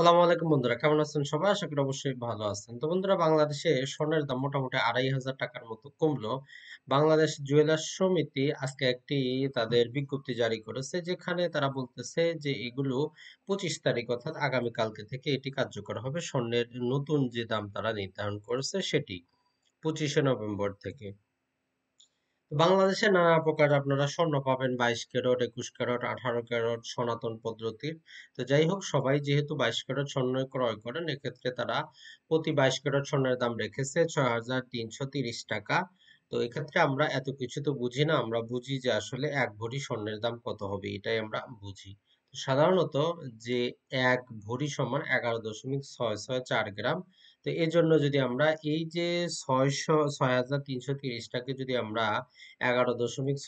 আসসালামু আলাইকুম বন্ধুরা কেমন আছেন সবাই আশা করি অবশ্যই ভালো আছেন তো বন্ধুরা বাংলাদেশে স্বর্ণের দাম মোটামুটি আড়াই হাজার টাকার মতো কমলো বাংলাদেশ জুয়েলার সমিতি আজকে একটি তাদের বিজ্ঞপ্তি জারি করেছে যেখানে তারা বলতেছে যে এগুলো পঁচিশ তারিখ অর্থাৎ আগামীকালকে থেকে এটি কার্যকর হবে স্বর্ণের নতুন যে দাম তারা নির্ধারণ করেছে সেটি পঁচিশে নভেম্বর থেকে বাংলাদেশে নানা প্রকার আপনারা স্বর্ণ পাবেন বাইশ ক্যারট একুশ ক্যারট আঠারো ক্যারট সনাতন পদ্ধতির তো যাই হোক সবাই যেহেতু বাইশ ক্যারট স্বর্ণ ক্রয় করেন এক্ষেত্রে তারা প্রতি বাইশ ক্যারট স্বর্ণের দাম রেখেছে ছয় টাকা তো এক্ষেত্রে আমরা এত কিছু তো বুঝি না আমরা বুঝি যে আসলে এক ভরি স্বর্ণের দাম কত হবে এটাই আমরা বুঝি সাধারণত যে এক ভরি সমান এগারো দশমিক ছয় ছয় চার গ্রাম তো এই জন্য যদি আমরা এই যে ছয়শো ছয় হাজার যদি আমরা এগারো দশমিক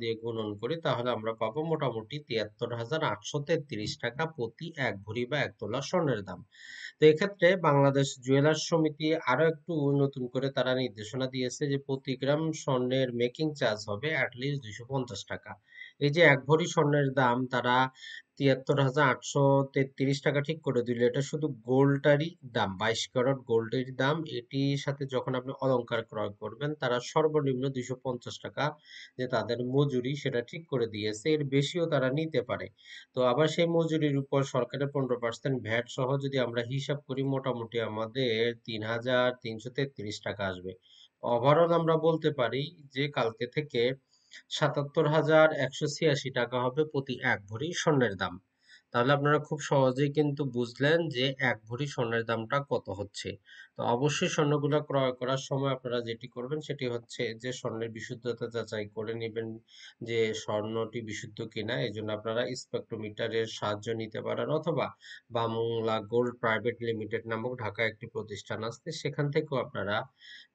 দিয়ে গুণন করি তাহলে আমরা পাবো মোটামুটি তিয়াত্তর হাজার আটশো তেত্রিশ টাকা প্রতি এক ভরি বা এক তোলা স্বর্ণের দাম তো এক্ষেত্রে বাংলাদেশ জুয়েলার্স সমিতি আরও একটু নতুন করে তারা নির্দেশনা দিয়েছে যে প্রতি গ্রাম স্বর্ণের মেকিং চার্জ হবে অ্যাটলিস্ট দুইশো টাকা এই যে এক ভরি স্বর্ণের দাম তারা তিয়াত্তর হাজার আটশো তেত্রিশ টাকা ঠিক করে দিল এটা শুধু গোল্ডটারই দাম বাইশ ক্যারট গোল্ডের দাম এটির সাথে যখন আপনি অলঙ্কার ক্রয় করবেন তারা সর্বনিম্ন দুইশো পঞ্চাশ টাকা যে তাদের মজুরি সেটা ঠিক করে দিয়েছে এর বেশিও তারা নিতে পারে তো আবার সেই মজুরির উপর সরকারের পনেরো পার্সেন্ট ভ্যাট সহ যদি আমরা হিসাব করি মোটামুটি আমাদের তিন হাজার তিনশো তেত্রিশ টাকা আসবে ওভারঅল আমরা বলতে পারি যে কালকে থেকে সাতাত্তর হাজার একশো ছিয়াশি টাকা হবে প্রতি এক ভরি স্বর্ণের দাম তাহলে আপনারা খুব সহজেই কিন্তু বুঝলেন যে এক ভরি স্বর্ণের দামটা কত হচ্ছে তো অবশ্যই স্বর্ণগুলো ক্রয় করার সময় আপনারা যেটি করবেন সেটি হচ্ছে যে স্বর্ণের বিশুদ্ধতা যাচাই করে নেবেন যে স্বর্ণটি বিশুদ্ধ কিনা এই জন্য আপনারা স্পেক্ট্রোমিটারের সাহায্য নিতে পারেন অথবা বাংলা গোল্ড প্রাইভেট লিমিটেড নামক ঢাকা একটি প্রতিষ্ঠান আছে সেখান থেকেও আপনারা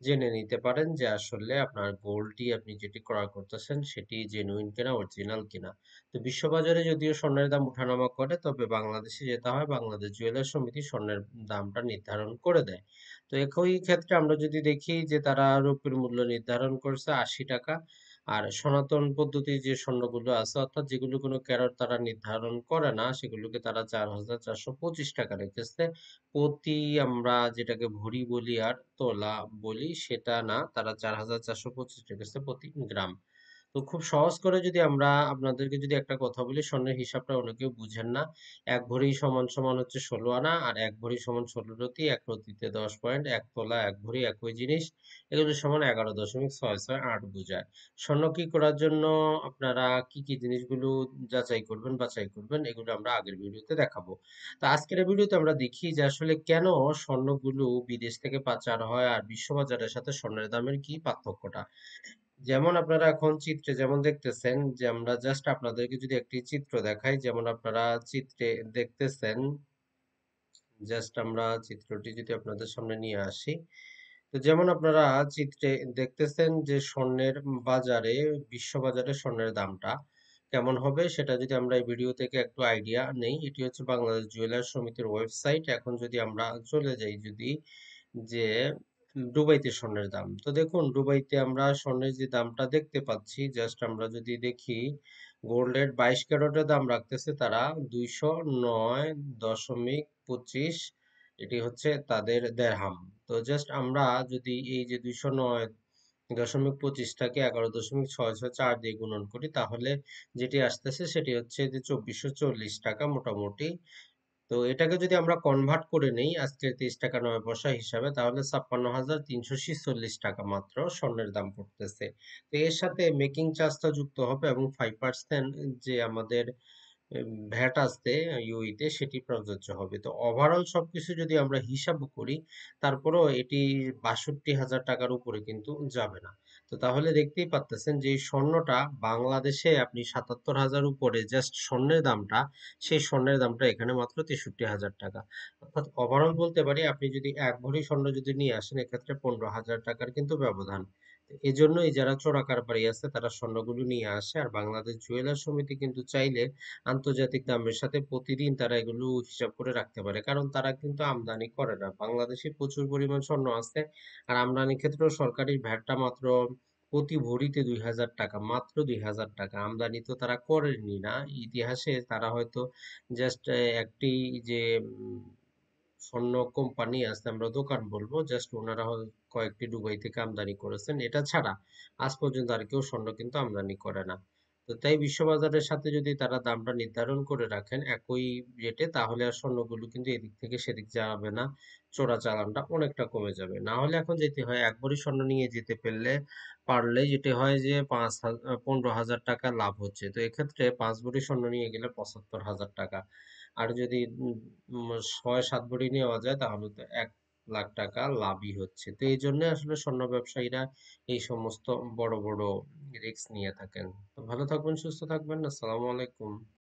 জেনে নিতে পারেন যে আসলে আপনার গোল্ডটি আপনি যেটি ক্রয় করতেছেন সেটি জেনুইন কিনা অরিজিনাল কিনা তো বিশ্ববাজারে যদিও স্বর্ণের দাম ওঠানামা করে করে তবে বাংলাদেশে যেতে হয় বাংলাদেশ জুয়েলার সমিতি স্বর্ণের দামটা নির্ধারণ করে দেয় তো একই ক্ষেত্রে আমরা যদি দেখি যে তারা রূপের মূল্য নির্ধারণ করছে আশি টাকা আর সনাতন পদ্ধতি যে স্বর্ণগুলো আছে অর্থাৎ যেগুলো কোনো ক্যারট তারা নির্ধারণ করে না সেগুলোকে তারা চার হাজার চারশো পঁচিশ টাকা রেখেছে প্রতি আমরা যেটাকে ভরি বলি আর তোলা বলি সেটা না তারা চার হাজার চারশো পঁচিশ রেখেছে প্রতি গ্রাম তো খুব সহজ করে যদি আমরা আপনাদেরকে যদি একটা কথা বলি স্বর্ণের হিসাবটা অনেকেও বুঝেন না এক ভরি সমান সমান হচ্ছে ষোলো আনা আর এক ভরি সমান ষোলো রতি এক রতিতে দশ পয়েন্ট এক তোলা এক ভরি একই জিনিস এগুলো সমান এগারো দশমিক ছয় ছয় আট বোঝায় স্বর্ণ কি করার জন্য আপনারা কি কি জিনিসগুলো যাচাই করবেন বাছাই করবেন এগুলো আমরা আগের ভিডিওতে দেখাবো তো আজকের ভিডিওতে আমরা দেখি যে আসলে কেন স্বর্ণগুলো বিদেশ থেকে পাচার হয় আর বিশ্ববাজারের সাথে স্বর্ণের দামের কি পার্থক্যটা যেমন আপনারা এখন চিত্রে যেমন দেখতেছেন যে আমরা জাস্ট আপনাদেরকে যদি একটি চিত্র দেখাই যেমন আপনারা চিত্রে দেখতেছেন জাস্ট আমরা চিত্রটি যদি আপনাদের সামনে নিয়ে আসি তো যেমন আপনারা চিত্রে দেখতেছেন যে স্বর্ণের বাজারে বিশ্ববাজারে স্বর্ণের দামটা কেমন হবে সেটা যদি আমরা এই ভিডিও থেকে একটু আইডিয়া নেই এটি হচ্ছে বাংলাদেশ জুয়েলার সমিতির ওয়েবসাইট এখন যদি আমরা চলে যাই যদি যে দুবাইতে স্বর্ণের দাম তো দেখুন ডুবাইতে আমরা স্বর্ণের যে দামটা দেখতে পাচ্ছি জাস্ট আমরা যদি দেখি গোল্ডের বাইশ ক্যারোটের দাম রাখতেছে তারা দুইশো নয় দশমিক পঁচিশ এটি হচ্ছে তাদের দেড়হাম তো জাস্ট আমরা যদি এই যে দুইশো নয় দশমিক পঁচিশটাকে এগারো দশমিক ছয় ছয় চার দিয়ে গুণন করি তাহলে যেটি আসতেছে সেটি হচ্ছে যে চব্বিশশো চল্লিশ টাকা মোটামুটি তো এটাকে যদি আমরা কনভার্ট করে নেই আজকে তেইশ টাকা নয় পয়সা হিসাবে তাহলে ছাপ্পান্ন হাজার তিনশো ছিচল্লিশ টাকা মাত্র স্বর্ণের দাম পড়তেছে তো এর সাথে মেকিং চার্জটা যুক্ত হবে এবং ফাইভ পার্সেন্ট যে আমাদের ভ্যাট আসতে ইউইতে সেটি প্রযোজ্য হবে তো ওভারঅল সবকিছু যদি আমরা হিসাব করি তারপরেও এটি বাষট্টি হাজার টাকার উপরে কিন্তু যাবে না তো তাহলে দেখতেই পাচ্ছেন যে স্বর্ণটা বাংলাদেশে আপনি সাতাত্তর হাজার উপরে জাস্ট স্বর্ণের দামটা সেই স্বর্ণের দামটা এখানে মাত্র তেষট্টি হাজার টাকা অর্থাৎ ওভারঅল বলতে পারি আপনি যদি এক ভরি স্বর্ণ যদি নিয়ে আসেন এক্ষেত্রে পনেরো হাজার টাকার কিন্তু ব্যবধান এজন্যই যারা চোরা কারবারি আছে তারা স্বর্ণগুলো নিয়ে আসে আর বাংলাদেশ জুয়েলার সমিতি কিন্তু চাইলে আন্তর্জাতিক দামের সাথে প্রতিদিন তারা এগুলো হিসাব করে রাখতে পারে কারণ তারা কিন্তু আমদানি করে না বাংলাদেশে প্রচুর পরিমাণ স্বর্ণ আছে আর আমদানির ক্ষেত্রেও সরকারি ভ্যাটটা মাত্র প্রতি ভরিতে দুই হাজার টাকা মাত্র দুই হাজার টাকা আমদানি তো তারা করেনি না ইতিহাসে তারা হয়তো জাস্ট একটি যে অন্য কোম্পানি আছে আমরা দোকান বলবো জাস্ট ওনারা কয়েকটি ডুবাই থেকে আমদানি করেছেন এটা ছাড়া আজ পর্যন্ত আর কেউ স্বর্ণ কিন্তু আমদানি করে না তো তাই বিশ্ববাজারের সাথে যদি তারা দামটা নির্ধারণ করে রাখেন একই রেটে তাহলে আর স্বর্ণগুলো কিন্তু এদিক থেকে সেদিক যাবে না চোরা চালানটা অনেকটা কমে যাবে না হলে এখন যেতে হয় এক স্বর্ণ নিয়ে যেতে পারলে পারলে যেটি হয় যে পাঁচ হাজার পনেরো হাজার টাকা লাভ হচ্ছে তো এক্ষেত্রে পাঁচ ভরি স্বর্ণ নিয়ে গেলে পঁচাত্তর হাজার টাকা আর যদি ছয় সাত ভরি নেওয়া যায় তাহলে তো এক লাখ টাকা লাভই হচ্ছে তো এই জন্য আসলে স্বর্ণ ব্যবসায়ীরা এই সমস্ত বড় বড় রিস্ক নিয়ে থাকেন তো ভালো থাকবেন সুস্থ থাকবেন আসসালামু আলাইকুম